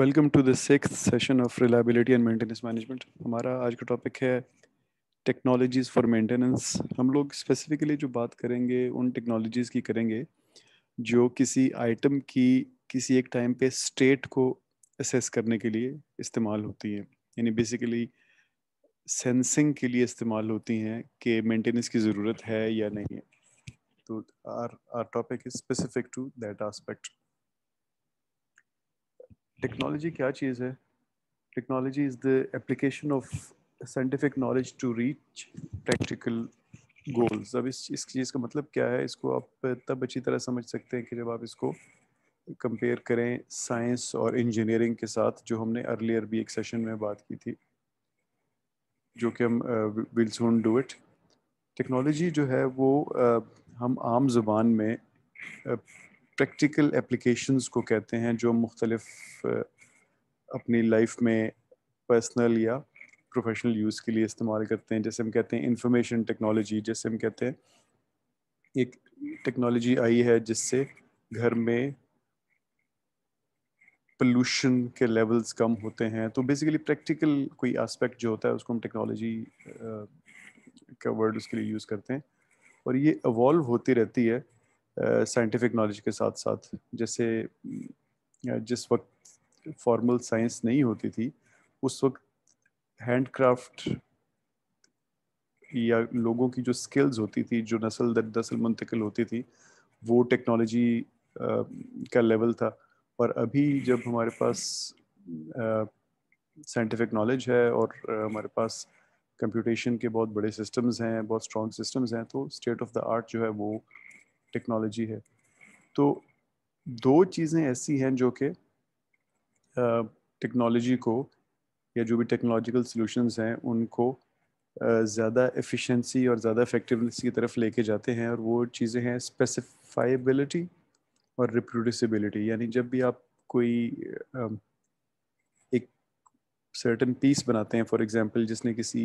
Welcome to the session of reliability and maintenance management हमारा आज का टॉपिक है टेक्नोलॉजीज़ फॉर मेंटेनेंस हम लोग स्पेसिफिकली जो बात करेंगे उन टेक्नोलॉजीज़ की करेंगे जो किसी आइटम की किसी एक टाइम पे स्टेट को असेस करने के लिए इस्तेमाल होती हैं यानी बेसिकली सेंसिंग के लिए इस्तेमाल होती हैं कि मेंटेनेंस की ज़रूरत है या नहीं है तो our our topic is specific to that aspect technology क्या चीज़ है technology is the application of scientific knowledge to reach practical goals अब इस इस चीज़ का मतलब क्या है इसको आप तब अच्छी तरह समझ सकते हैं कि जब आप इसको कंपेयर करें साइंस और इंजीनियरिंग के साथ जो हमने अर्लियर भी एक सेशन में बात की थी जो कि हम will soon do it technology जो है वो uh, हम आम जुबान में uh, प्रैक्टिकल एप्लीकेशंस को कहते हैं जो मुख्तलिफ अपनी लाइफ में पर्सनल या प्रोफेशनल यूज़ के लिए इस्तेमाल करते हैं जैसे हम कहते हैं इंफॉर्मेशन टेक्नोलॉजी जैसे हम कहते हैं एक टेक्नोलॉजी आई है जिससे घर में पोल्यूशन के लेवल्स कम होते हैं तो बेसिकली प्रैक्टिकल कोई एस्पेक्ट जो होता है उसको हम टेक्नोलॉजी का वर्ड उसके लिए यूज़ करते हैं और ये अवॉल्व होती रहती है साइंटिफिक नॉलेज के साथ साथ जैसे जिस वक्त फॉर्मल साइंस नहीं होती थी उस वक्त हैंडक्राफ्ट या लोगों की जो स्किल्स होती थी जो नस्ल दर नस्ल मुंतकिल होती थी वो टेक्नोलॉजी का लेवल था और अभी जब हमारे पास साइंटिफिक नॉलेज है और हमारे पास कंप्यूटेशन के बहुत बड़े सिस्टम्स हैं बहुत स्ट्रॉन्ग सिस्टम्स हैं तो स्टेट ऑफ द आर्ट जो है वो टेक्नोलॉजी है तो दो चीज़ें ऐसी हैं जो कि टेक्नोलॉजी को या जो भी टेक्नोलॉजिकल सॉल्यूशंस हैं उनको ज़्यादा एफिशिएंसी और ज़्यादा इफेक्टिवनेस की तरफ लेके जाते हैं और वो चीज़ें हैं स्पेसिफाइबिलिटी और रिप्रोड्यूसिबिलिटी यानी जब भी आप कोई एक सर्टन पीस बनाते हैं फॉर एग्जांपल जिसने किसी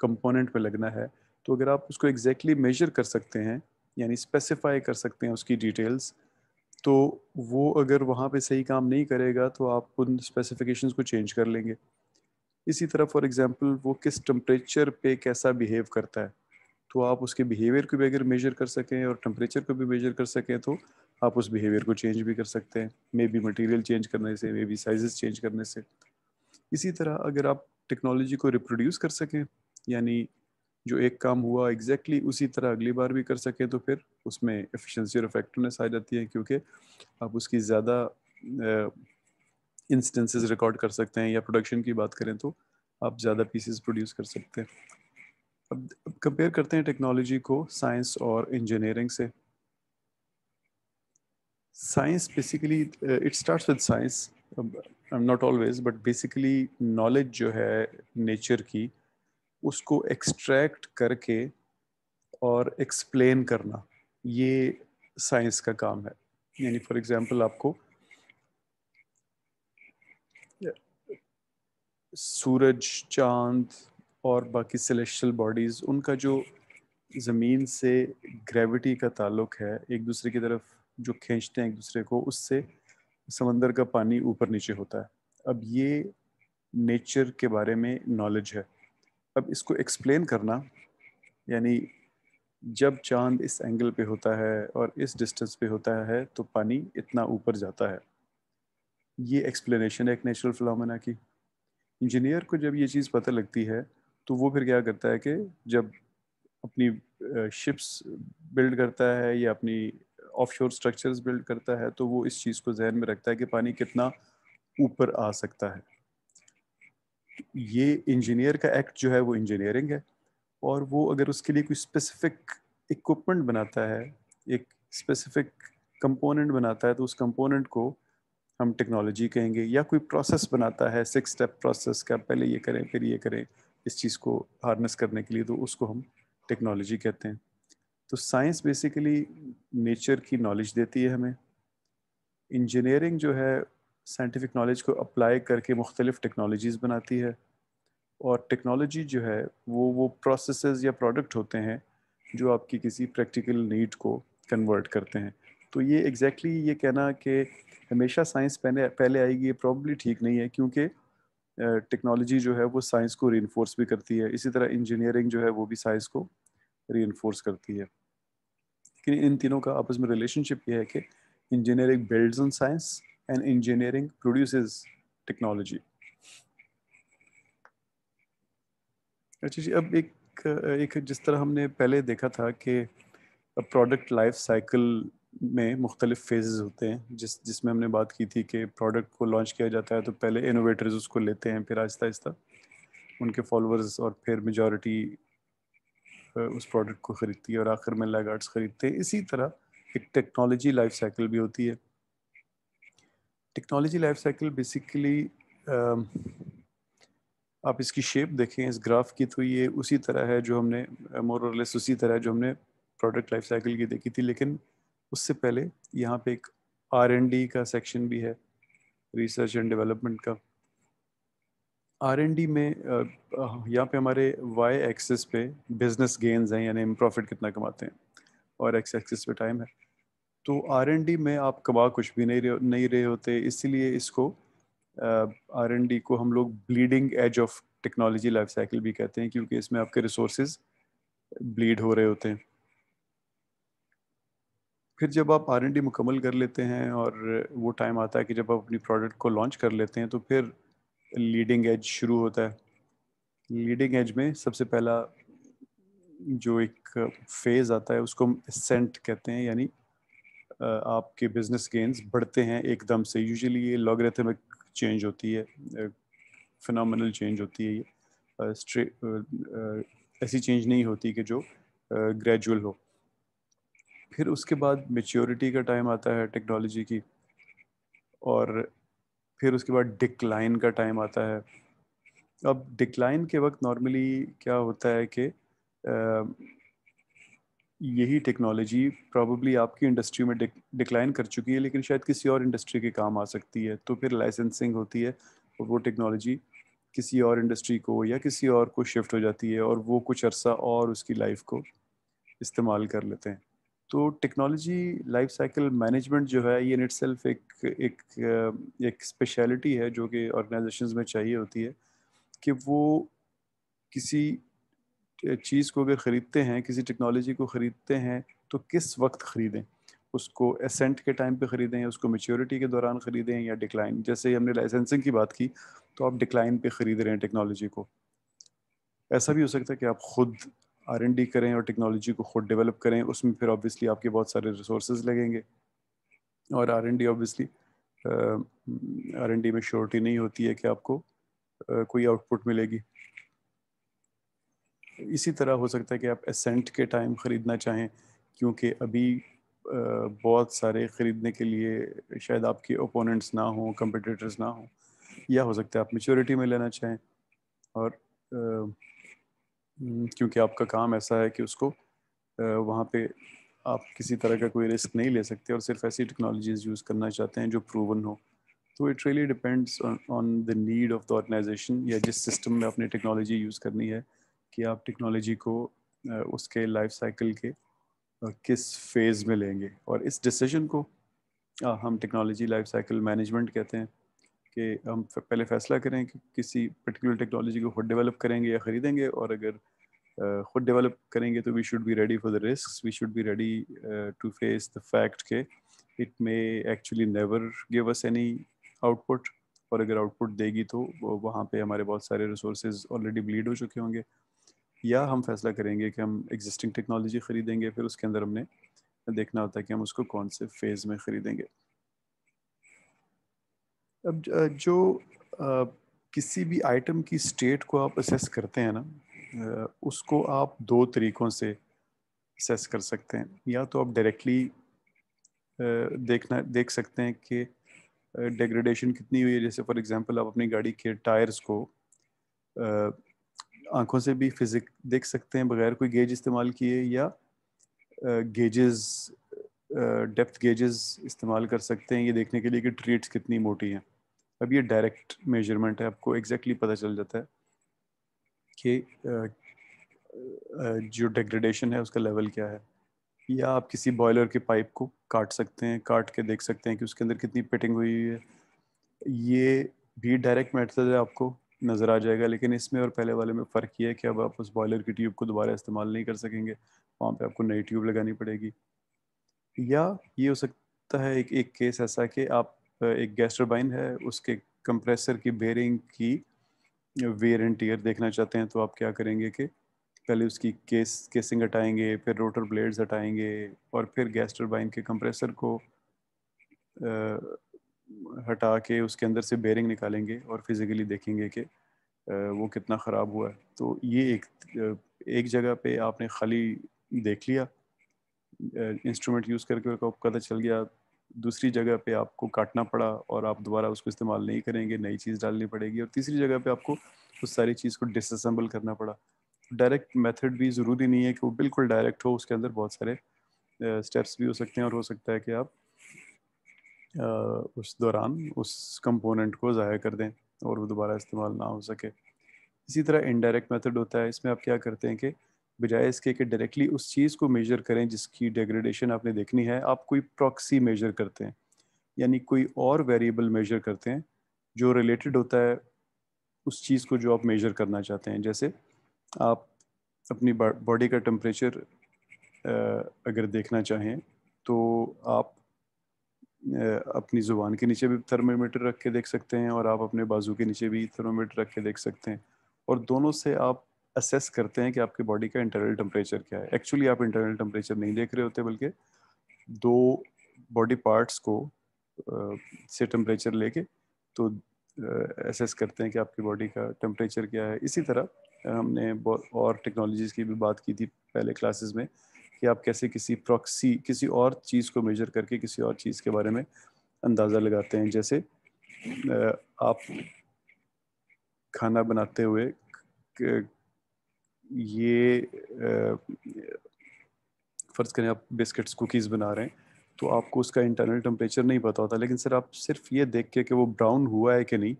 कंपोनेंट पे लगना है तो अगर आप उसको एग्जैक्टली exactly मेजर कर सकते हैं यानी स्पेसिफाई कर सकते हैं उसकी डिटेल्स तो वो अगर वहाँ पे सही काम नहीं करेगा तो आप उन स्पेसिफिकेशंस को चेंज कर लेंगे इसी तरह फॉर एग्जांपल वो किस टम्परेचर पे कैसा बिहेव करता है तो आप उसके बिहेवियर को भी अगर मेजर कर सकें और टम्परेचर को भी मेजर कर सकें तो आप उस बिहेवियर को चेंज भी कर सकते हैं मे बी मटीरियल चेंज करने से मे बी साइज़ चेंज करने से इसी तरह अगर आप टेक्नोलॉजी को रिप्रोड्यूस कर सकें यानी जो एक काम हुआ एग्जैक्टली exactly उसी तरह अगली बार भी कर सकें तो फिर उसमें एफिशिएंसी और इफेक्टिवनेस आ जाती है क्योंकि आप उसकी ज़्यादा इंस्टेंसेस रिकॉर्ड कर सकते हैं या प्रोडक्शन की बात करें तो आप ज़्यादा पीसेस प्रोड्यूस कर सकते हैं अब कंपेयर करते हैं टेक्नोलॉजी को साइंस और इंजीनियरिंग से science basically it start with science not always but basically knowledge जो है नेचर की उसको एक्सट्रैक्ट करके और एक्सप्लेन करना ये साइंस का काम है यानी फॉर एग्जांपल आपको सूरज चांद और बाकी सेलेशल बॉडीज़ उनका जो ज़मीन से ग्रेविटी का ताल्लुक है एक दूसरे की तरफ जो खींचते हैं एक दूसरे को उससे समंदर का पानी ऊपर नीचे होता है अब ये नेचर के बारे में नॉलेज है अब इसको एक्सप्लेन करना यानी जब चांद इस एंगल पे होता है और इस डिस्टेंस पे होता है तो पानी इतना ऊपर जाता है ये एक्सप्लेनेशन है एक नेचुरल फिलोमेना की इंजीनियर को जब ये चीज़ पता लगती है तो वो फिर क्या करता है कि जब अपनी शिप्स बिल्ड करता है या अपनी ऑफशोर स्ट्रक्चर्स बिल्ड करता है तो वो इस चीज़ को जहन में रखता है कि पानी कितना ऊपर आ सकता है ये इंजीनियर का एक्ट जो है वो इंजीनियरिंग है और वो अगर उसके लिए कोई स्पेसिफिक इक्विपमेंट बनाता है एक स्पेसिफिक कंपोनेंट बनाता है तो उस कंपोनेंट को हम टेक्नोलॉजी कहेंगे या कोई प्रोसेस बनाता है सिक्स स्टेप प्रोसेस का पहले ये करें फिर ये करें इस चीज़ को हार्नेस करने के लिए तो उसको हम टेक्नोलॉजी कहते हैं तो साइंस बेसिकली नेचर की नॉलेज देती है हमें इंजीनियरिंग जो है साइंटिफिक नॉलेज को अप्लाई करके मुख्तलिफ टेक्नोलॉजीज़ बनाती है और टेक्नोलॉजी जो है वो वो प्रोसेस या प्रोडक्ट होते हैं जो आपकी किसी प्रैक्टिकल नीड को कन्वर्ट करते हैं तो ये एग्जैक्टली exactly ये कहना कि हमेशा साइंस पहले पहले आएगी ये प्रॉब्ली ठीक नहीं है क्योंकि टेक्नोलॉजी जो है वो साइंस को री भी करती है इसी तरह इंजीनियरिंग जो है वो भी साइंस को री करती है लेकिन इन तीनों का आपस में रिलेशनशिप ये है कि engineering builds on science and engineering produces technology. अच्छा जी अब एक एक जिस तरह हमने पहले देखा था कि प्रोडक्ट लाइफ साइकिल में मुख्तलिफ फेजेस होते हैं जिस जिसमें हमने बात की थी कि प्रोडक्ट को लॉन्च किया जाता है तो पहले इनोवेटर्स उसको लेते हैं फिर आहिस्ता आहिस्ता उनके फॉलोअर्स और फिर मेजॉरिटी उस प्रोडक्ट को ख़रीदती है और आखिर में लैगार्ड्स ख़रीदते हैं इसी तरह एक टेक्नोलॉजी लाइफ साइकिल भी होती है टेक्नोलॉजी लाइफ साइकिल बेसिकली आप इसकी शेप देखें इस ग्राफ की तो ये उसी तरह है जो हमने मोर और लेस उसी तरह जो हमने प्रोडक्ट लाइफ साइकिल की देखी थी लेकिन उससे पहले यहाँ पे एक आर एन डी का सेक्शन भी है रिसर्च एंड डेवलपमेंट का आर एन डी में uh, यहाँ पे हमारे वाई एक्सेस पे बिजनेस गेंस हैं यानी हम प्रॉफिट कितना कमाते हैं और एक्स एक्सेस पे टाइम है तो आर एन डी में आप कबा कुछ भी नहीं रहे नहीं रहे होते इसलिए इसको आर एन डी को हम लोग bleeding edge of technology life cycle भी कहते हैं क्योंकि इसमें आपके रिसोर्सेज ब्लीड हो रहे होते हैं फिर जब आप आर एन डी मुकम्मल कर लेते हैं और वो टाइम आता है कि जब आप अपनी प्रोडक्ट को लॉन्च कर लेते हैं तो फिर लीडिंग एज शुरू होता है लीडिंग एज में सबसे पहला जो एक फेज़ आता है उसको हम सेंट कहते हैं यानी आपके बिजनेस गेंस बढ़ते हैं एकदम से यूजुअली ये लॉगरेथमिक चेंज होती है फिनल चेंज होती है ये ऐसी चेंज नहीं होती कि जो ग्रेजुअल हो फिर उसके बाद मेच्योरिटी का टाइम आता है टेक्नोलॉजी की और फिर उसके बाद डिक्लाइन का टाइम आता है अब डिक्लाइन के वक्त नॉर्मली क्या होता है कि यही टेक्नोलॉजी प्रॉब्ली आपकी इंडस्ट्री में डिक्लाइन कर चुकी है लेकिन शायद किसी और इंडस्ट्री के काम आ सकती है तो फिर लाइसेंसिंग होती है और वो टेक्नोलॉजी किसी और इंडस्ट्री को या किसी और को शिफ्ट हो जाती है और वो कुछ अरसा और उसकी लाइफ को इस्तेमाल कर लेते हैं तो टेक्नोलॉजी लाइफ साइकिल मैनेजमेंट जो है ये इन इट एक एक एक स्पेशलिटी है जो कि ऑर्गेनाइजेशंस में चाहिए होती है कि वो किसी चीज़ को अगर ख़रीदते हैं किसी टेक्नोलॉजी को ख़रीदते हैं तो किस वक्त ख़रीदें उसको एसेंट के टाइम पे ख़रीदें या उसको मेच्योरिटी के दौरान ख़रीदें या डिक्लाइन जैसे हमने लाइसेंसिंग की बात की तो आप डिक्लाइन पे ख़रीद रहे हैं टेक्नोलॉजी को ऐसा भी हो सकता है कि आप ख़ुद आर एन डी करें और टेक्नोलॉजी को ख़ुद डेवलप करें उसमें फिर ऑब्वियसली आपके बहुत सारे रिसोर्स लगेंगे और R N D obviously R N D में श्योरिटी नहीं होती है कि आपको uh, कोई आउटपुट मिलेगी इसी तरह हो सकता है कि आप एसेंट के टाइम ख़रीदना चाहें क्योंकि अभी बहुत सारे ख़रीदने के लिए शायद आपके ओपोनेंट्स ना हों कम्पटिटर्स ना हों या हो सकता है आप मेचोरिटी में लेना चाहें और क्योंकि आपका काम ऐसा है कि उसको वहाँ पे आप किसी तरह का कोई रिस्क नहीं ले सकते और सिर्फ ऐसी टेक्नोलॉजीज यूज़ करना चाहते हैं जो प्रूवन हो तो it really depends on the need of the organisation या जिस सिस्टम में आपने टेक्नोलॉजी यूज़ करनी है कि आप टेक्नोलॉजी को उसके लाइफ साइकिल के किस फेज़ में लेंगे और इस डिसीजन को हम टेक्नोलॉजी लाइफ साइकिल मैनेजमेंट कहते हैं कि हम पहले फैसला करें कि किसी पर्टिकुलर टेक्नोलॉजी को खुद डेवलप करेंगे या ख़रीदेंगे और अगर खुद डेवलप करेंगे तो we should be ready for the risk we should be ready to face the fact के it may actually never give us any output और अगर आउटपुट देगी तो वहाँ पे हमारे बहुत सारे रिसोर्सेज ऑलरेडी ब्लीड हो चुके होंगे या हम फैसला करेंगे कि हम एग्जिस्टिंग टेक्नोलॉजी ख़रीदेंगे फिर उसके अंदर हमने देखना होता है कि हम उसको कौन से फेज़ में ख़रीदेंगे अब जो आ, किसी भी आइटम की स्टेट को आप असेस करते हैं ना उसको आप दो तरीक़ों से असेस कर सकते हैं या तो आप डायरेक्टली देखना देख सकते हैं कि डिग्रेडेशन कितनी हुई है जैसे फॉर एग्जांपल आप अपनी गाड़ी के टायर्स को आंखों से भी फिजिक देख सकते हैं बगैर कोई गेज इस्तेमाल किए या गेजेस डेप्थ गेजेस इस्तेमाल कर सकते हैं ये देखने के लिए कि ट्रीट्स कितनी मोटी हैं अब ये डायरेक्ट मेजरमेंट है आपको एग्जैक्टली exactly पता चल जाता है कि जो डिग्रेडेशन है उसका लेवल क्या है या आप किसी बॉयलर के पाइप को काट सकते हैं काट के देख सकते हैं कि उसके अंदर कितनी पिटिंग हुई है ये भी डायरेक्ट मेथड है आपको नज़र आ जाएगा लेकिन इसमें और पहले वाले में फ़र्क ये है कि अब आप उस बॉयलर की ट्यूब को दोबारा इस्तेमाल नहीं कर सकेंगे वहाँ पे आपको नई ट्यूब लगानी पड़ेगी या ये हो सकता है एक एक केस ऐसा कि आप एक गैस टर्बाइन है उसके कंप्रेसर की बेरिंग की वेयर एंड टीयर देखना चाहते हैं तो आप क्या करेंगे कि पहले उसकी केस केसिंग हटाएंगे फिर रोटर ब्लेड्स हटाएंगे और फिर गैस टर्बाइन के कंप्रेसर को हटा के उसके अंदर से बेरिंग निकालेंगे और फिज़िकली देखेंगे कि वो कितना ख़राब हुआ है तो ये एक एक जगह पे आपने खाली देख लिया इंस्ट्रूमेंट यूज़ करके पता चल गया दूसरी जगह पे आपको काटना पड़ा और आप दोबारा उसको इस्तेमाल नहीं करेंगे नई चीज़ डालनी पड़ेगी और तीसरी जगह पे आपको उस सारी चीज़ को डिसम्बल करना पड़ा डायरेक्ट मेथड भी ज़रूरी नहीं है कि वो बिल्कुल डायरेक्ट हो उसके अंदर बहुत सारे स्टेप्स भी हो सकते हैं और हो सकता है कि आप उस दौरान उस कंपोनेंट को ज़ाया कर दें और वो दोबारा इस्तेमाल ना हो सके इसी तरह इनडायरेक्ट मेथड होता है इसमें आप क्या करते हैं कि बजाय इसके कि डायरेक्टली उस चीज़ को मेजर करें जिसकी डिग्रेडेशन आपने देखनी है आप कोई प्रॉक्सी मेजर करते हैं यानी कोई और वेरिएबल मेजर करते हैं जो रिलेटेड होता है उस चीज़ को जो आप मेजर करना चाहते हैं जैसे आप अपनी बॉडी का टम्परेचर अगर देखना चाहें तो आप अपनी ज़ुबान के नीचे भी थर्मोमीटर रख के देख सकते हैं और आप अपने बाजू के नीचे भी थर्मोमीटर रख के देख सकते हैं और दोनों से आप असेस करते हैं कि आपके बॉडी का इंटरनल टेम्परेचर क्या है एक्चुअली आप इंटरनल टेम्परेचर नहीं देख रहे होते बल्कि दो बॉडी पार्ट्स को से टेम्परेचर लेके तो असेस करते हैं कि आपकी बॉडी का टेम्परेचर क्या है इसी तरह हमने और टेक्नोलॉजीज़ की भी बात की थी पहले क्लासेस में कि आप कैसे किसी प्रॉक्सी किसी और चीज़ को मेजर करके किसी और चीज़ के बारे में अंदाज़ा लगाते हैं जैसे आप खाना बनाते हुए ये फ़र्ज़ करें आप बिस्किट्स कुकीज़ बना रहे हैं तो आपको उसका इंटरनल टेम्परेचर नहीं पता होता लेकिन सर आप सिर्फ ये देख के कि वो ब्राउन हुआ है कि नहीं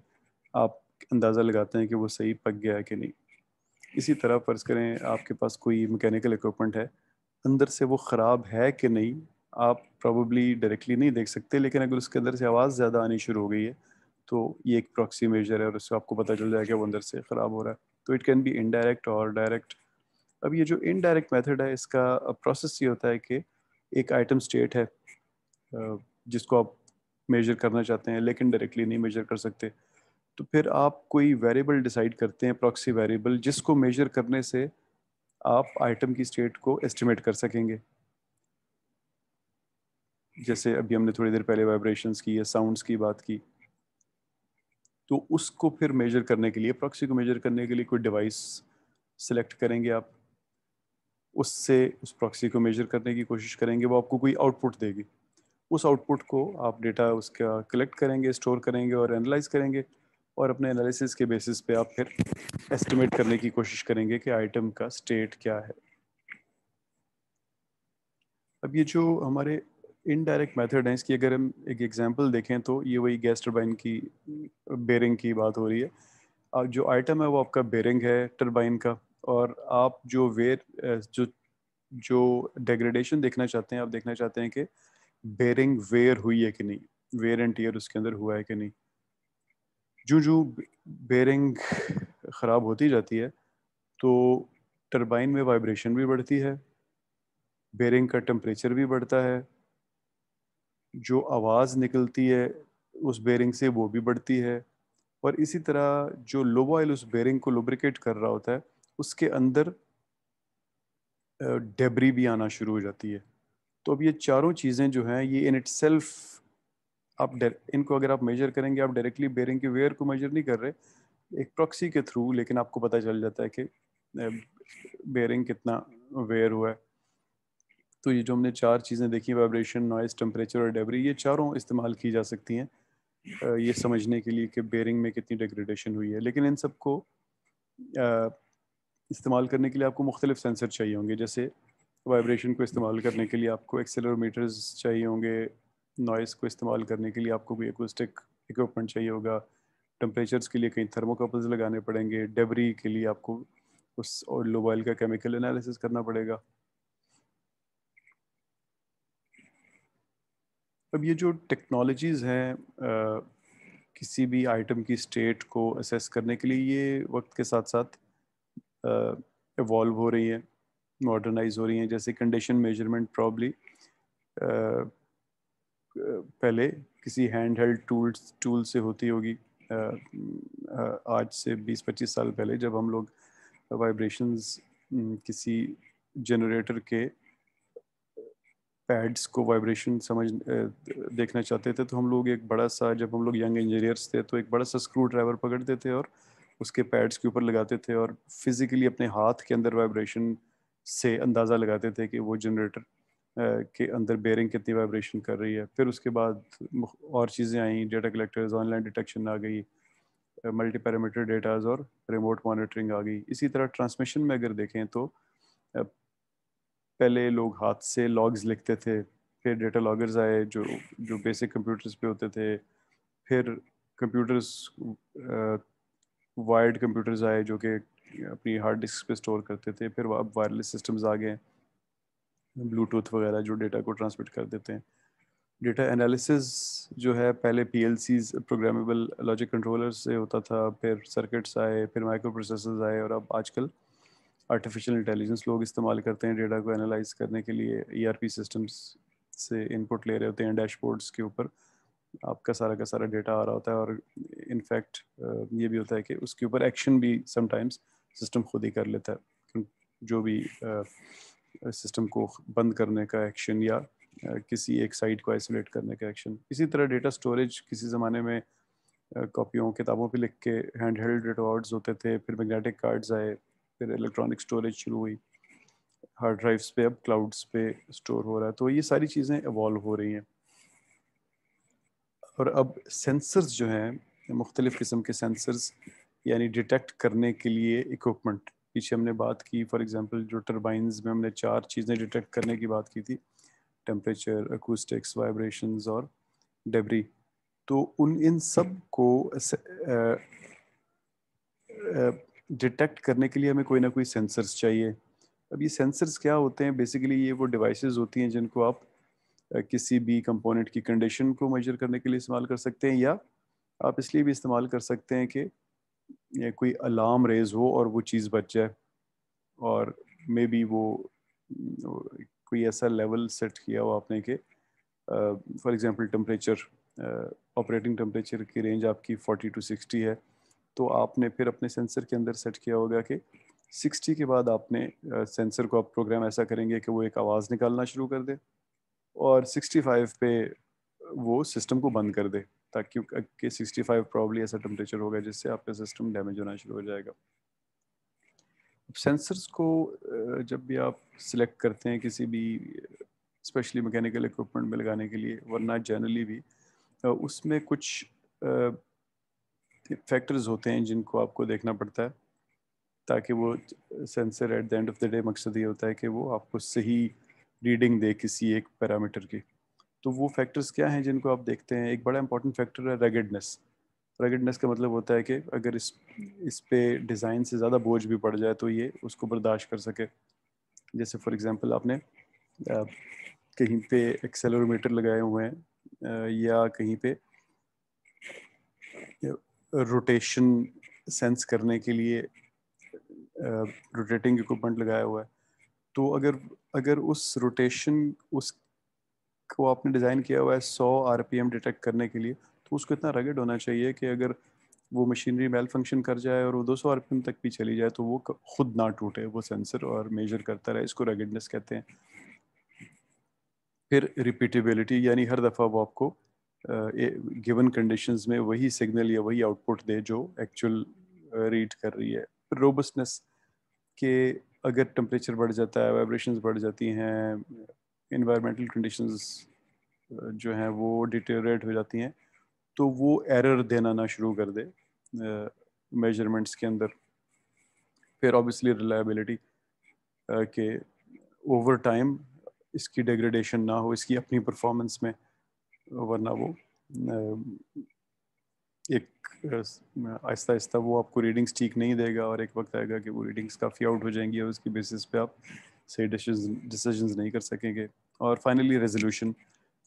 आप अंदाज़ा लगाते हैं कि वो सही पक गया है कि नहीं इसी तरह फ़र्ज़ करें आपके पास कोई मैकेनिकल इक्विपमेंट है अंदर से वो ख़राब है कि नहीं आप प्रॉब्ली डायरेक्टली नहीं देख सकते लेकिन अगर उसके अंदर से आवाज़ ज़्यादा आनी शुरू हो गई है तो ये एक प्रॉक्सी मेजर है और उससे आपको पता चल जाएगा वो अंदर से ख़राब हो रहा है तो इट कैन बी इनडायरेक्ट और डायरेक्ट अब ये जो इनडायरेक्ट मेथड है इसका प्रोसेस ये होता है कि एक आइटम स्टेट है जिसको आप मेजर करना चाहते हैं लेकिन डायरेक्टली नहीं मेजर कर सकते तो फिर आप कोई वेरिएबल डिसाइड करते हैं प्रॉक्सी वेरिएबल जिसको मेजर करने से आप आइटम की स्टेट को एस्टिमेट कर सकेंगे जैसे अभी हमने थोड़ी देर पहले वाइब्रेशंस की या साउंड्स की बात की तो उसको फिर मेजर करने के लिए प्रॉक्सी को मेजर करने के लिए कोई डिवाइस सेलेक्ट करेंगे आप उससे उस प्रॉक्सी को मेजर करने की कोशिश करेंगे वो आपको कोई आउटपुट देगी उस आउटपुट को आप डेटा उसका कलेक्ट करेंगे स्टोर करेंगे और एनालाइज करेंगे और अपने एनालिसिस के बेसिस पे आप फिर एस्टिमेट करने की कोशिश करेंगे कि आइटम का स्टेट क्या है अब ये जो हमारे इनडायरेक्ट मेथड हैं इसकी अगर हम एक एग्जांपल देखें तो ये वही गैस टर्बाइन की बेरिंग की बात हो रही है और जो आइटम है वो आपका बेरिंग है टर्बाइन का और आप जो वेयर जो जो डिग्रेडेशन देखना चाहते हैं आप देखना चाहते हैं कि बेरिंग वेयर हुई है कि नहीं वेयर एंड टीयर उसके अंदर हुआ है कि नहीं जो जो बेरिंग ख़राब होती जाती है तो टरबाइन में वाइब्रेशन भी बढ़ती है बेरिंग का टम्परेचर भी बढ़ता है जो आवाज़ निकलती है उस बेरिंग से वो भी बढ़ती है और इसी तरह जो लोब ऑयल उस बेरिंग को लुब्रिकेट कर रहा होता है उसके अंदर डेबरी भी आना शुरू हो जाती है तो अब ये चारों चीज़ें जो हैं ये इन इट सेल्फ आप इनको अगर आप मेजर करेंगे आप डायरेक्टली बेरिंग के वेयर को मेजर नहीं कर रहे एक प्रॉक्सी के थ्रू लेकिन आपको पता चल जाता है कि बेरिंग कितना वेयर हुआ है तो ये जो हमने चार चीज़ें देखी वाइब्रेशन नॉइस टेम्परेचर और डेबरी ये चारों इस्तेमाल की जा सकती हैं ये समझने के लिए कि बेरिंग में कितनी डिग्रेडेशन हुई है लेकिन इन सबको इस्तेमाल करने के लिए आपको मुख्तलिफ सेंसर चाहिए होंगे जैसे वाइब्रेशन को इस्तेमाल करने के लिए आपको एक्सेलरोमीटर्स चाहिए होंगे नॉइस को इस्तेमाल करने के लिए आपको कोई एकोस्टिक इक्विपमेंट चाहिए होगा टेम्परेचर्स के लिए कहीं थर्मोकपल्स लगाने पड़ेंगे डेबरी के लिए आपको उस और लोबाइल का केमिकल एनालिसिस करना पड़ेगा अब ये जो टेक्नोलॉजीज़ हैं किसी भी आइटम की स्टेट को असेस करने के लिए ये वक्त के साथ साथ इवॉल्व हो रही हैं मॉडर्नाइज हो रही हैं जैसे कंडीशन मेजरमेंट प्रॉब्ली पहले किसी हैंड हेल्ड टूल टूल से होती होगी आज से 20-25 साल पहले जब हम लोग वाइब्रेशंस किसी जनरेटर के पैड्स को वाइब्रेशन समझ देखना चाहते थे तो हम लोग एक बड़ा सा जब हम लोग यंग इंजीनियर्स थे तो एक बड़ा सा स्क्रू ड्राइवर पकड़ते थे और उसके पैड्स के ऊपर लगाते थे और फिजिकली अपने हाथ के अंदर वाइब्रेशन से अंदाज़ा लगाते थे कि वो जनरेटर के अंदर बेयरिंग कितनी वाइब्रेशन कर रही है फिर उसके बाद और चीज़ें आई डेटा कलेक्टर्स ऑनलाइन डिटेक्शन आ गई मल्टी पैरामीटर डेटाज और रिमोट मॉनिटरिंग आ गई इसी तरह ट्रांसमिशन में अगर देखें तो पहले लोग हाथ से लॉग्स लिखते थे फिर डेटा लॉगर्स आए जो जो बेसिक कंप्यूटर्स पे होते थे फिर कंप्यूटर्स वायर्ड कंप्यूटर्स आए जो कि अपनी हार्ड डिस्क पे स्टोर करते थे फिर अब वायरलेस सिस्टम्स आ गए ब्लूटूथ वगैरह जो डेटा को ट्रांसमिट कर देते हैं डेटा एनालिसिस जो है पहले P L Cs programmable logic controller से होता था फिर सर्किट्स आए फिर माइक्रो प्रोसेसर्स आए और अब आजकल आर्टिफिशियल इंटेलिजेंस लोग इस्तेमाल करते हैं डेटा को एनालाइज करने के लिए ईआरपी e सिस्टम्स से इनपुट ले रहे होते हैं डैशबोर्ड्स के ऊपर आपका सारा का सारा डेटा आ रहा होता है और इनफैक्ट ये भी होता है कि उसके ऊपर एक्शन भी समटाइम्स सिस्टम खुद ही कर लेता है जो भी सिस्टम को बंद करने का एक्शन या किसी एक साइट को आइसोलेट करने का एक्शन इसी तरह डेटा स्टोरेज किसी ज़माने में कॉपियों किताबों पे लिख के हैंड हेल्ड रिकॉर्ड्स होते थे फिर मैग्नेटिक कार्ड्स आए फिर इलेक्ट्रॉनिक स्टोरेज शुरू हुई हार्ड ड्राइव्स पे अब क्लाउड्स पे स्टोर हो रहा है तो ये सारी चीज़ें इवॉल्व हो रही हैं और अब सेंसर्स जो हैं मुख्तलिफ़ किस्म के सेंसर्स यानी डिटेक्ट करने के लिए इक्वमेंट पीछे हमने बात की फॉर एग्जांपल जो टर्बाइंस में हमने चार चीज़ें डिटेक्ट करने की बात की थी टेम्परेचर अकूस्टिक्स वाइब्रेशंस और डेबरी तो उन इन सब को डिटेक्ट करने के लिए हमें कोई ना कोई सेंसर्स चाहिए अब ये सेंसर्स क्या होते हैं बेसिकली ये वो डिवाइसेस होती हैं जिनको आप किसी भी कंपोनेंट की कंडीशन को मेजर करने के लिए इस्तेमाल कर सकते हैं या आप इसलिए भी इस्तेमाल कर सकते हैं कि या कोई अलार्म रेज हो और वो चीज़ बच जाए और मे बी वो कोई ऐसा लेवल सेट किया हो आपने कि for example temperature operating temperature की रेंज आपकी 40 टू 60 है तो आपने फिर अपने सेंसर के अंदर सेट किया होगा कि 60 के बाद आपने सेंसर uh, को आप प्रोग्राम ऐसा करेंगे कि वो एक आवाज़ निकालना शुरू कर दे और 65 पे वो सिस्टम को बंद कर दे ताकि के फाइव प्रॉब्ली ऐसा टेम्परेचर होगा जिससे आपका सिस्टम डैमेज होना शुरू हो जाएगा सेंसर्स को जब भी आप सिलेक्ट करते हैं किसी भी स्पेशली मैकेनिकल इक्विपमेंट में लगाने के लिए वरना जनरली भी उसमें कुछ फैक्टर्स होते हैं जिनको आपको देखना पड़ता है ताकि वो sensor at the end of the day मकसद ये होता है कि वो आपको सही रीडिंग दे किसी एक पैरामीटर की तो वो फैक्टर्स क्या हैं जिनको आप देखते हैं एक बड़ा इंपॉर्टेंट फैक्टर है रेगेडनेस रेगेडनेस का मतलब होता है कि अगर इस इस पे डिज़ाइन से ज़्यादा बोझ भी पड़ जाए तो ये उसको बर्दाश्त कर सके जैसे फॉर एग्जांपल आपने कहीं पे एक्सेलोरोमीटर लगाए हुए हैं या कहीं पे रोटेशन सेंस करने के लिए रोटेटिंग इक्विपमेंट लगाया हुआ है तो अगर अगर उस रोटेशन उस को आपने डिज़ाइन किया हुआ है सौ आर डिटेक्ट करने के लिए तो उसको इतना रगेड होना चाहिए कि अगर वो मशीनरी मेल फंक्शन कर जाए और वो दो सौ तक भी चली जाए तो वो खुद ना टूटे वो सेंसर और मेजर करता रहे इसको रगेडनेस कहते हैं फिर रिपीटेबिलिटी यानी हर दफ़ा वो आपको गिवन uh, कंडीशंस में वही सिग्नल या वही आउटपुट दे जो एक्चुअल रीड कर रही है रोबस्टनेस के अगर टेम्परेचर बढ़ जाता है वाइब्रेशंस बढ़ जाती हैं इन्वायरमेंटल कंडीशंस जो हैं वो डिटेरेट हो जाती हैं तो वो एरर देना ना शुरू कर दे मेजरमेंट्स के अंदर फिर ऑब्वियसली रिलायबिलिटी के ओवर टाइम इसकी डिग्रेडेशन ना हो इसकी अपनी परफॉर्मेंस में वरना वो एक आहिस्ता आहिस्ता वो आपको रीडिंग्स ठीक नहीं देगा और एक वक्त आएगा कि वो रीडिंग्स काफ़ी आउट हो जाएंगी और उसकी बेसिस पे आप सही डिसीजन नहीं कर सकेंगे और फाइनली रेजोल्यूशन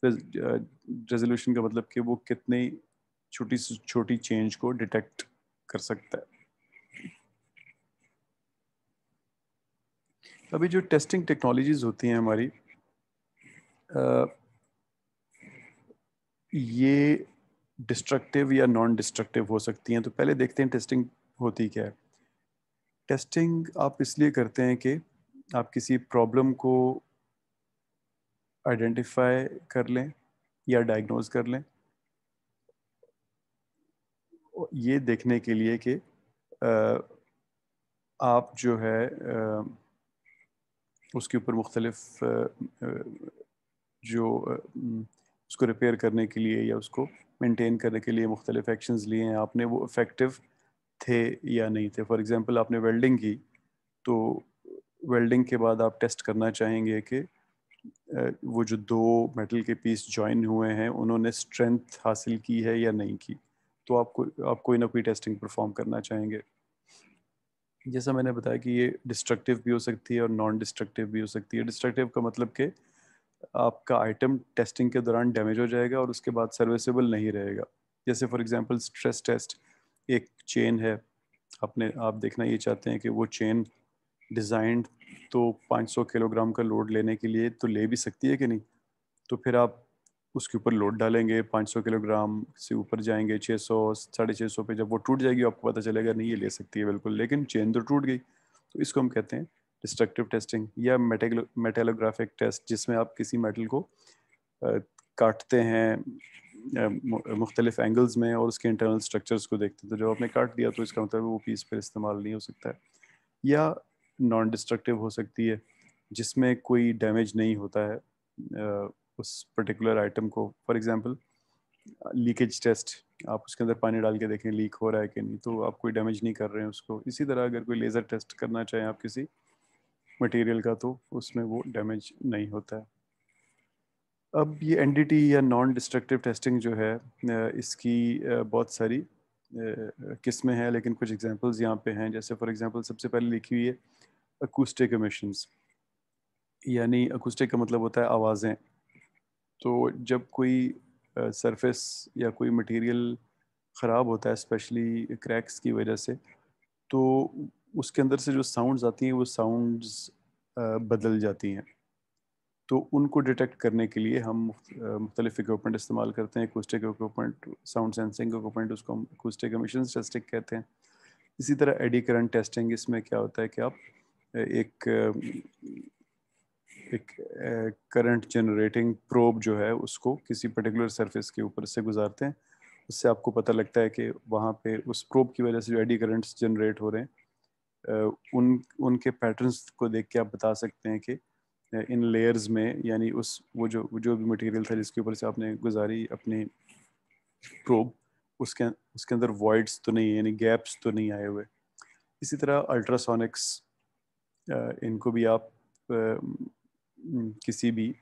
रेजोल्यूशन का मतलब कि वो कितनी छोटी से छोटी चेंज को डिटेक्ट कर सकता है अभी जो टेस्टिंग टेक्नोलॉजीज होती हैं हमारी आ, uh, ये डिस्ट्रक्टिव या नॉन डिस्ट्रक्टिव हो सकती हैं तो पहले देखते हैं टेस्टिंग होती क्या है टेस्टिंग आप इसलिए करते हैं कि आप किसी प्रॉब्लम को आइडेंटिफाई कर लें या डायग्नोज कर लें ये देखने के लिए कि आप जो है उसके ऊपर मुख्तलिफ़ जो उसको रिपेयर करने के लिए या उसको मेंटेन करने के लिए मुख्तलिफ एक्शंस लिए हैं आपने वो इफ़ेक्टिव थे या नहीं थे फॉर एग्ज़ाम्पल आपने वेल्डिंग की तो वेल्डिंग के बाद आप टेस्ट करना चाहेंगे कि वो जो दो मेटल के पीस जॉइन हुए हैं उन्होंने स्ट्रेंथ हासिल की है या नहीं की तो आपको आप कोई ना कोई टेस्टिंग परफॉर्म करना चाहेंगे जैसा मैंने बताया कि ये डिस्ट्रक्टिव भी हो सकती है और नॉन डिस्ट्रक्टिव भी हो सकती है डिस्ट्रक्टिव का मतलब कि आपका आइटम टेस्टिंग के दौरान डैमेज हो जाएगा और उसके बाद सर्विसेबल नहीं रहेगा जैसे फॉर एग्जांपल स्ट्रेस टेस्ट एक चेन है अपने आप देखना ये चाहते हैं कि वो चेन डिज़ाइंड तो 500 किलोग्राम का लोड लेने के लिए तो ले भी सकती है कि नहीं तो फिर आप उसके ऊपर लोड डालेंगे 500 किलोग्राम से ऊपर जाएंगे 600 सौ साढ़े छः सौ जब वो टूट जाएगी आपको पता चलेगा नहीं ये ले सकती है बिल्कुल लेकिन चेन तो टूट गई तो इसको हम कहते हैं डिस्ट्रक्टिव टेस्टिंग या मेटेलोग्राफिक टेस्ट जिसमें आप किसी मेटल को आ, काटते हैं मुख्तलिफ एंगल्स में और उसके इंटरनल स्ट्रक्चर्स को देखते हैं तो जब आपने काट दिया तो इसका मतलब वो पीस फिर इस्तेमाल नहीं हो सकता है या नॉन डिस्ट्रक्टिव हो सकती है जिसमें कोई डैमेज नहीं होता है uh, उस पर्टिकुलर आइटम को फॉर एग्जांपल लीकेज टेस्ट आप उसके अंदर पानी डाल के देखें लीक हो रहा है कि नहीं तो आप कोई डैमेज नहीं कर रहे हैं उसको इसी तरह अगर कोई लेज़र टेस्ट करना चाहें आप किसी मटेरियल का तो उसमें वो डैमेज नहीं होता है अब ये एन या नॉन डिस्ट्रक्टिव टेस्टिंग जो है इसकी बहुत सारी किस्में हैं लेकिन कुछ एग्जांपल्स यहाँ पे हैं जैसे फॉर एग्जांपल सबसे पहले लिखी हुई है acoustic एमिशंस यानी acoustic का मतलब होता है आवाज़ें तो जब कोई सरफेस uh, या कोई मटेरियल ख़राब होता है स्पेशली क्रैक्स की वजह से तो उसके अंदर से जो साउंड्स आती हैं वो साउंड्स uh, बदल जाती हैं तो उनको डिटेक्ट करने के लिए हम मुख्तलिफ इक्वमेंट इस्तेमाल करते हैं acoustic equipment sound sensing equipment उसको हम एकूस्टिक एमिशन टेस्टिंग कहते हैं इसी तरह एडी करंट टेस्टिंग इसमें क्या होता है कि आप एक एक करंट जनरेटिंग प्रोब जो है उसको किसी पर्टिकुलर सरफेस के ऊपर से गुजारते हैं उससे आपको पता लगता है कि वहाँ पे उस प्रोब की वजह से जो एडी करंट्स जनरेट हो रहे हैं उन उनके पैटर्न्स को देख के आप बता सकते हैं कि इन लेयर्स में यानी उस वो जो जो भी मटेरियल था जिसके ऊपर से आपने गुजारी अपनी प्रोब उसके उसके अंदर वॉइड्स तो नहीं यानी गैप्स तो नहीं आए हुए इसी तरह अल्ट्रासोनिक्स इनको भी आप किसी भी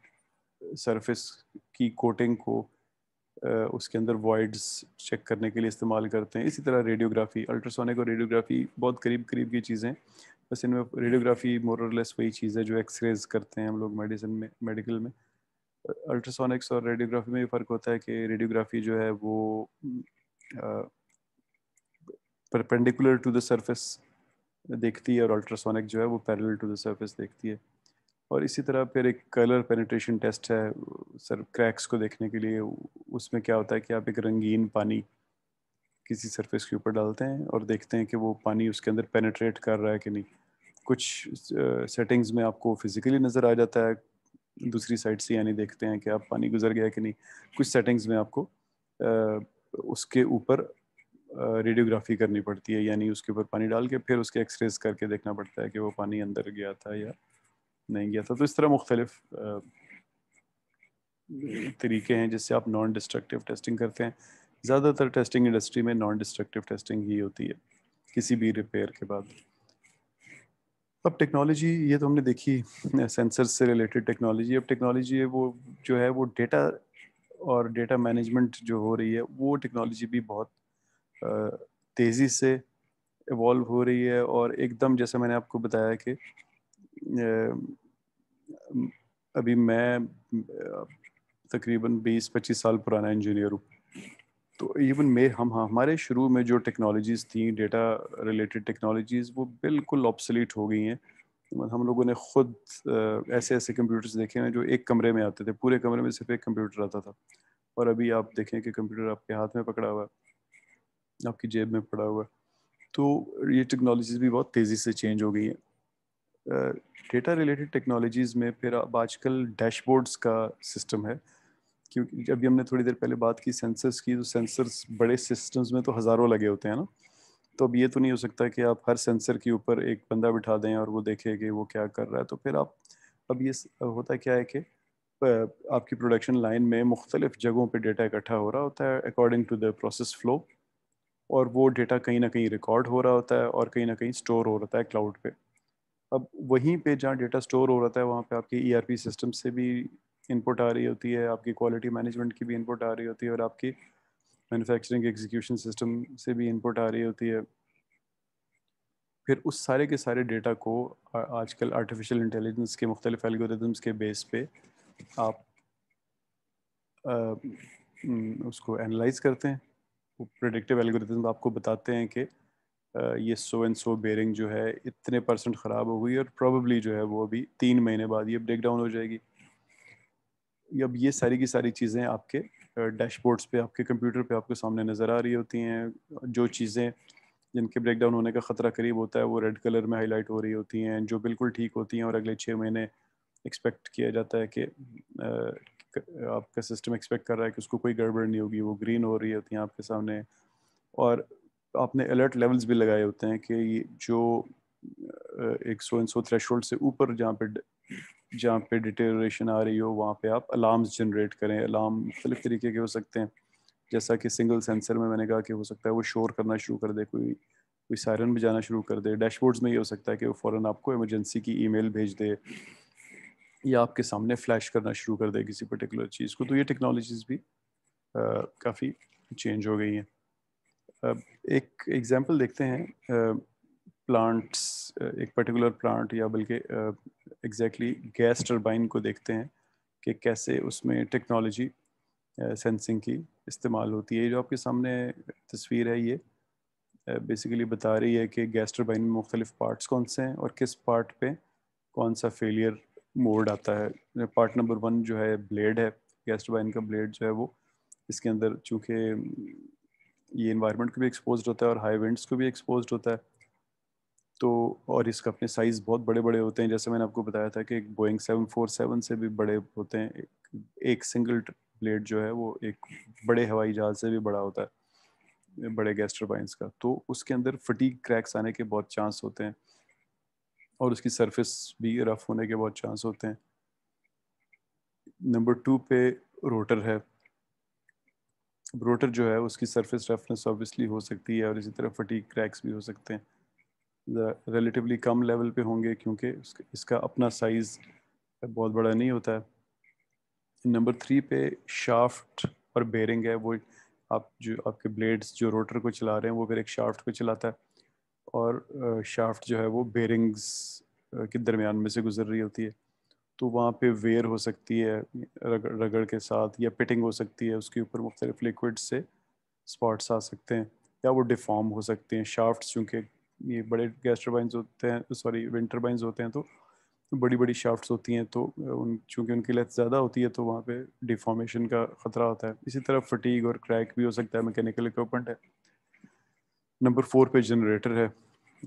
सरफेस की कोटिंग को उसके अंदर वॉइड्स चेक करने के लिए इस्तेमाल करते हैं इसी तरह रेडियोग्राफी अल्ट्रासोनिक और रेडियोग्राफी बहुत करीब करीब की चीज़ें बस इनमें रेडियोग्राफी मोरलेस वही चीज़ है जो एक्सरेज करते हैं हम लोग मेडिसिन में मेडिकल में अल्ट्रासोनिक्स और रेडियोग्राफी में भी फ़र्क होता है कि रेडियोग्राफी जो है वो परपेंडिकुलर टू द सर्फेस देखती है और अल्ट्रासोनिक जो है वो पैरेलल टू द सरफेस देखती है और इसी तरह फिर एक कलर पेनिट्रेशन टेस्ट है सर क्रैक्स को देखने के लिए उसमें क्या होता है कि आप एक रंगीन पानी किसी सरफेस के ऊपर डालते हैं और देखते हैं कि वो पानी उसके अंदर पेनिट्रेट कर रहा है कि नहीं कुछ सेटिंग्स uh, में आपको फिज़िकली नज़र आ जाता है दूसरी साइड से यानी देखते हैं कि आप पानी गुजर गया कि नहीं कुछ सेटिंग्स में आपको uh, उसके ऊपर रेडियोग्राफी करनी पड़ती है यानी उसके ऊपर पानी डाल के फिर उसके एक्सरेज करके देखना पड़ता है कि वो पानी अंदर गया था या नहीं गया था तो इस तरह मुख्तलिफ तरीके हैं जिससे आप नॉन डिस्ट्रक्टिव टेस्टिंग करते हैं ज़्यादातर टेस्टिंग इंडस्ट्री में नॉन डिस्ट्रक्टिव टेस्टिंग ही होती है किसी भी रिपेयर के बाद अब टेक्नोलॉजी ये तो हमने देखी सेंसर से रिलेटेड टेक्नोलॉजी अब टेक्नोलॉजी वो जो है वो डेटा और डेटा मैनेजमेंट जो हो रही है वो टेक्नोलॉजी भी बहुत तेज़ी से इवॉल्व हो रही है और एकदम जैसे मैंने आपको बताया कि अभी मैं तकरीबन 20-25 साल पुराना इंजीनियर हूँ तो इवन मे हम हाँ हमारे शुरू में जो टेक्नोलॉजीज़ थी डेटा रिलेटेड टेक्नोलॉजीज़ वो बिल्कुल ऑप्सलीट हो गई हैं मतलब हम लोगों ने खुद ऐसे ऐसे कंप्यूटर्स देखे हैं जो एक कमरे में आते थे पूरे कमरे में सिर्फ एक कंप्यूटर आता था और अभी आप देखें कि कंप्यूटर आपके हाथ में पकड़ा हुआ है आपकी जेब में पड़ा हुआ तो ये टेक्नोलॉजीज भी बहुत तेज़ी से चेंज हो गई हैं डेटा रिलेटेड टेक्नोलॉजीज़ में फिर अब आजकल डैशबोर्ड्स का सिस्टम है क्योंकि भी हमने थोड़ी देर पहले बात की सेंसर्स की तो सेंसर्स बड़े सिस्टम्स में तो हज़ारों लगे होते हैं ना तो अब ये तो नहीं हो सकता कि आप हर सेंसर के ऊपर एक बंदा बिठा दें और वो देखे कि वो क्या कर रहा है तो फिर आप अब ये होता क्या है कि आपकी प्रोडक्शन लाइन में मुख्तलिफ जगहों पर डेटा इकट्ठा हो रहा होता है according to the process flow और वो डेटा कहीं ना कहीं रिकॉर्ड हो रहा होता है और कहीं ना कहीं स्टोर हो रहा है क्लाउड पे अब वहीं पे जहाँ डेटा स्टोर हो रहा है वहाँ पे आपकी ई e सिस्टम से भी इनपुट आ रही होती है आपकी क्वालिटी मैनेजमेंट की भी इनपुट आ रही होती है और आपकी मैन्युफैक्चरिंग एग्जीक्यूशन सिस्टम से भी इनपुट आ रही होती है फिर उस सारे के सारे डेटा को आजकल आर्टिफिशियल इंटेलिजेंस के मुख्तलिफ एल्गोरिदम्स के बेस पे आप आ, उसको एनालाइज करते हैं प्रोडिक्टिव एल्गोरिथम आपको बताते हैं कि ये सो एंड सो बेरिंग जो है इतने परसेंट ख़राब हो गई और प्रॉबली जो है वो अभी तीन महीने बाद ये ब्रेक डाउन हो जाएगी अब ये सारी की सारी चीज़ें आपके डैशबोर्ड्स पे आपके कंप्यूटर पे आपके सामने नज़र आ रही होती हैं जो चीज़ें जिनके ब्रेक डाउन होने का ख़तरा करीब होता है वो रेड कलर में हाईलाइट हो रही होती हैं जो बिल्कुल ठीक होती हैं और अगले छः महीने एक्सपेक्ट किया जाता है कि आपका सिस्टम एक्सपेक्ट कर रहा है कि उसको कोई गड़बड़ नहीं होगी वो ग्रीन हो रही होती हैं आपके सामने और आपने अलर्ट लेवल्स भी लगाए होते हैं कि जो एक सौ इन सौ थ्रेश से ऊपर जहाँ पे जहाँ पे डिटेरेशन आ रही हो वहाँ पे आप अलार्म्स जनरेट करें अलार्म मुख्तलिफ तरीके के हो सकते हैं जैसा कि सिंगल सेंसर में मैंने कहा कि हो सकता है वो शोर करना शुरू कर दे कोई कोई सायरन बजाना शुरू कर दे डैशबोर्ड्स में ये हो सकता है कि वो फ़ौरन आपको एमरजेंसी की ईमेल भेज दे ये आपके सामने फ्लैश करना शुरू कर दे किसी पर्टिकुलर चीज़ को तो ये टेक्नोलॉजीज़ भी काफ़ी चेंज हो गई हैं एक एग्जांपल देखते हैं प्लांट्स एक पर्टिकुलर प्लांट या बल्कि एग्जैक्टली गैस टर्बाइन को देखते हैं कि कैसे उसमें टेक्नोलॉजी सेंसिंग की इस्तेमाल होती है जो आपके सामने तस्वीर है ये बेसिकली बता रही है कि गैस टर्बाइन में मुख्तलिफ पार्ट्स कौन से हैं और किस पार्ट पे कौन सा फेलियर मोड आता है पार्ट नंबर वन जो है ब्लेड है गैस टर्बाइन का ब्लेड जो है वो इसके अंदर चूँकि ये इन्वायरमेंट को भी एक्सपोज होता है और हाई विंड्स को भी एक्सपोज होता है तो और इसका अपने साइज़ बहुत बड़े बड़े होते हैं जैसे मैंने आपको बताया था कि एक बोइंग सेवन फोर सेवन से भी बड़े होते हैं एक, एक सिंगल ब्लेड जो है वो एक बड़े हवाई जहाज़ से भी बड़ा होता है बड़े गैस टर्बाइंस का तो उसके अंदर फटीक क्रैक्स आने के बहुत चांस होते हैं और उसकी सरफेस भी रफ होने के बहुत चांस होते हैं नंबर टू पे रोटर है रोटर जो है उसकी सरफेस रफनेस ऑब्वियसली हो सकती है और इसी तरह फटी क्रैक्स भी हो सकते हैं रिलेटिवली कम लेवल पे होंगे क्योंकि इसका अपना साइज़ बहुत बड़ा नहीं होता है नंबर थ्री पे शाफ्ट और बेरिंग है वो आप जो आपके ब्लेड्स जो रोटर को चला रहे हैं वो फिर एक शाफ्ट को चलाता है और शाफ्ट जो है वो बेरिंग्स के दरमियान में से गुजर रही होती है तो वहाँ पे वेयर हो सकती है रगड़ रगड़ के साथ या पिटिंग हो सकती है उसके ऊपर मुख्तलिफ लिक्विड से स्पॉट्स आ सकते हैं या वो डिफॉर्म हो सकते हैं शाफ्ट चूँकि ये बड़े गैस होते हैं सॉरी विंड होते हैं तो बड़ी बड़ी शाफ्ट्स होती हैं तो उन चूँकि उनकी लेंथ ज़्यादा होती है तो वहाँ पे डिफॉर्मेशन का ख़तरा होता है इसी तरह फटीग और क्रैक भी हो सकता है मैकेनिकल इक्विपमेंट है नंबर फोर पे जनरेटर है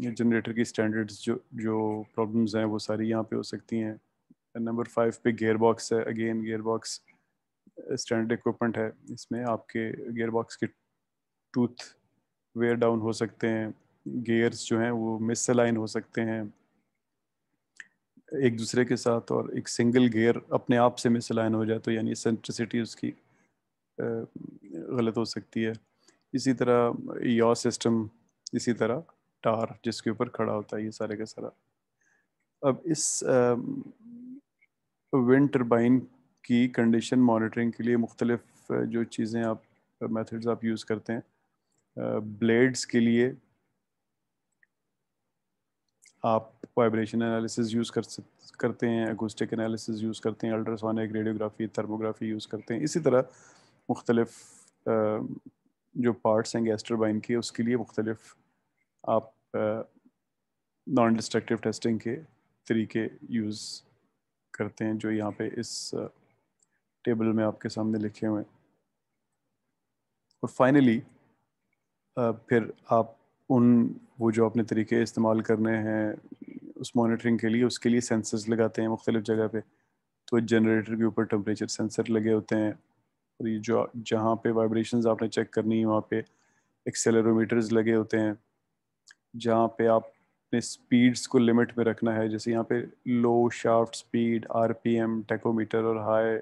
ये जनरेटर की स्टैंडर्ड्स जो जो प्रॉब्लम्स हैं वो सारी यहाँ पे हो सकती हैं नंबर फाइव पे गेयर बॉक्स है again gear box standard equipment है इसमें आपके गेयर बॉक्स के टूथ वेयर डाउन हो सकते हैं गेयर्स जो हैं वो मिसअलाइन हो सकते हैं एक दूसरे के साथ और एक सिंगल गेयर अपने आप से मिसअलाइन हो जाए तो यानी सेंट्रिसिटी उसकी uh, गलत हो सकती है इसी तरह योर e सिस्टम इसी तरह टार जिसके ऊपर खड़ा होता है ये सारे का सारा अब इस विंड टर्बाइन की कंडीशन मॉनिटरिंग के लिए मुख्तलिफ जो चीज़ें आप मेथड्स आप यूज़ करते हैं ब्लेड्स के लिए आप वाइब्रेशन एनालिसिस यूज़ कर करते हैं एकोस्टिक एनालिसिस यूज़ करते हैं अल्ट्रासोनिक रेडियोग्राफी थर्मोग्राफी यूज़ करते हैं इसी तरह मुख्तलिफ जो पार्ट्स हैं गैस टर्बाइन के उसके लिए मुख्तलिफ आप नॉन डिस्ट्रक्टिव टेस्टिंग के तरीके यूज़ करते हैं जो यहाँ पे इस टेबल में आपके सामने लिखे हुए हैं और फाइनली फिर आप उन वो जो अपने तरीके इस्तेमाल करने हैं उस मॉनिटरिंग के लिए उसके लिए सेंसर्स लगाते हैं मुख्तलिफ जगह पे तो जनरेटर के ऊपर टेम्परेचर सेंसर लगे होते हैं और ये जो जहाँ पे वाइब्रेशंस आपने चेक करनी है वहाँ पे एक्सेलरोमीटर्स लगे होते हैं जहाँ पे आपने स्पीड्स को लिमिट में रखना है जैसे यहाँ पे low shaft speed RPM tachometer और high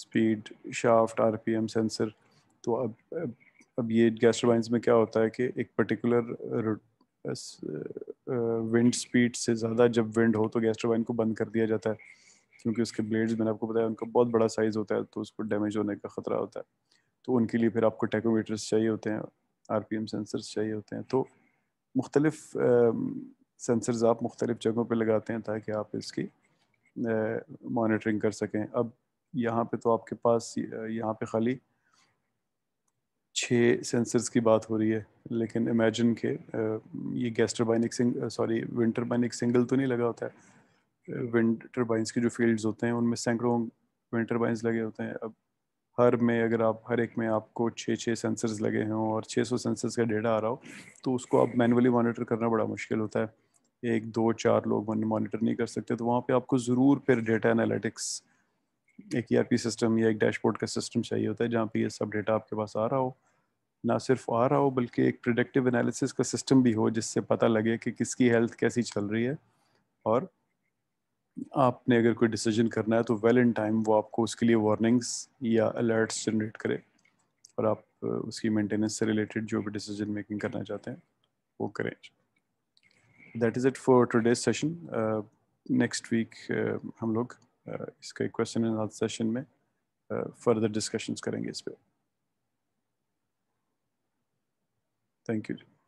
speed shaft RPM sensor तो अब अब, ये गैस्ट्रोबाइंस में क्या होता है कि एक पर्टिकुलर विंड स्पीड से ज़्यादा जब विंड हो तो गैस्ट्रोबाइन को बंद कर दिया जाता है क्योंकि उसके ब्लेड्स मैंने आपको बताया उनका बहुत बड़ा साइज़ होता है तो उसको डैमेज होने का ख़तरा होता है तो उनके लिए फिर आपको टेकोमीटर्स चाहिए होते हैं आर पी एम सेंसर्स चाहिए होते हैं तो मुख्तलिफ सेंसर्स आप मुख्तलिफ जगहों पर लगाते हैं ताकि आप इसकी मॉनिटरिंग कर सकें अब यहाँ पे तो आपके पास यहाँ पे खाली छः सेंसर्स की बात हो रही है लेकिन इमेजिन के ये गैस्ट्रोबाइनिक सॉरी विंटर बाइनिक सिंगल तो नहीं लगा होता है विंड टर्बाइंस के जो फील्ड्स होते हैं उनमें सैकड़ों विंड टर्बाइंस लगे होते हैं अब हर में अगर आप हर एक में आपको छः छः सेंसर्स लगे हों और छः सौ सेंसर्स का डेटा आ रहा हो तो उसको आप मैनुअली मॉनिटर करना बड़ा मुश्किल होता है एक दो चार लोग मॉनिटर नहीं कर सकते तो वहाँ पे आपको ज़रूर फिर डेटा एनालिटिक्स एक ई e सिस्टम या एक डैशबोर्ड का सिस्टम चाहिए होता है जहाँ पे ये सब डेटा आपके पास आ रहा हो ना सिर्फ आ रहा हो बल्कि एक प्रोडक्टिव एनालिसिस का सिस्टम भी हो जिससे पता लगे कि किसकी हेल्थ कैसी चल रही है और आपने अगर कोई डिसीजन करना है तो वेल इन टाइम वो आपको उसके लिए वार्निंग्स या अलर्ट्स जनरेट करे और आप उसकी मेंटेनेंस से रिलेटेड जो भी डिसीजन मेकिंग करना चाहते हैं वो करें that is it for today session next week हम लोग uh, इसके क्वेश्चन एंड आंसर सेशन में फर्दर uh, डिस्कशंस करेंगे इस पर थैंक यू